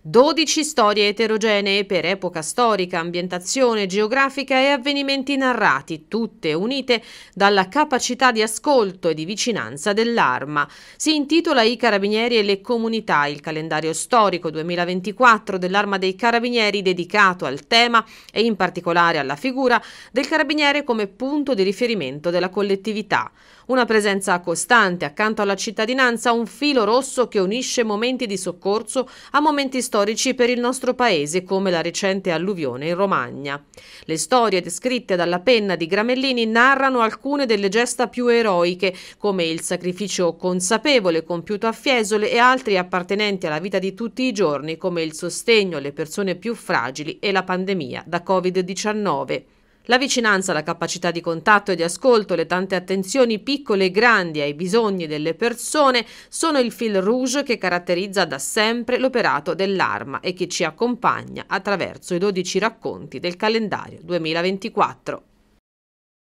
12 storie eterogenee per epoca storica, ambientazione geografica e avvenimenti narrati, tutte unite dalla capacità di ascolto e di vicinanza dell'arma. Si intitola I Carabinieri e le comunità, il calendario storico 2024 dell'Arma dei Carabinieri dedicato al tema e in particolare alla figura del carabiniere come punto di riferimento della collettività. Una presenza costante accanto alla cittadinanza, un filo rosso che unisce momenti di soccorso a momenti storici per il nostro paese come la recente alluvione in Romagna. Le storie descritte dalla penna di Gramellini narrano alcune delle gesta più eroiche come il sacrificio consapevole compiuto a Fiesole e altri appartenenti alla vita di tutti i giorni come il sostegno alle persone più fragili e la pandemia da Covid-19. La vicinanza, la capacità di contatto e di ascolto, le tante attenzioni piccole e grandi ai bisogni delle persone sono il fil rouge che caratterizza da sempre l'operato dell'Arma e che ci accompagna attraverso i 12 racconti del calendario 2024.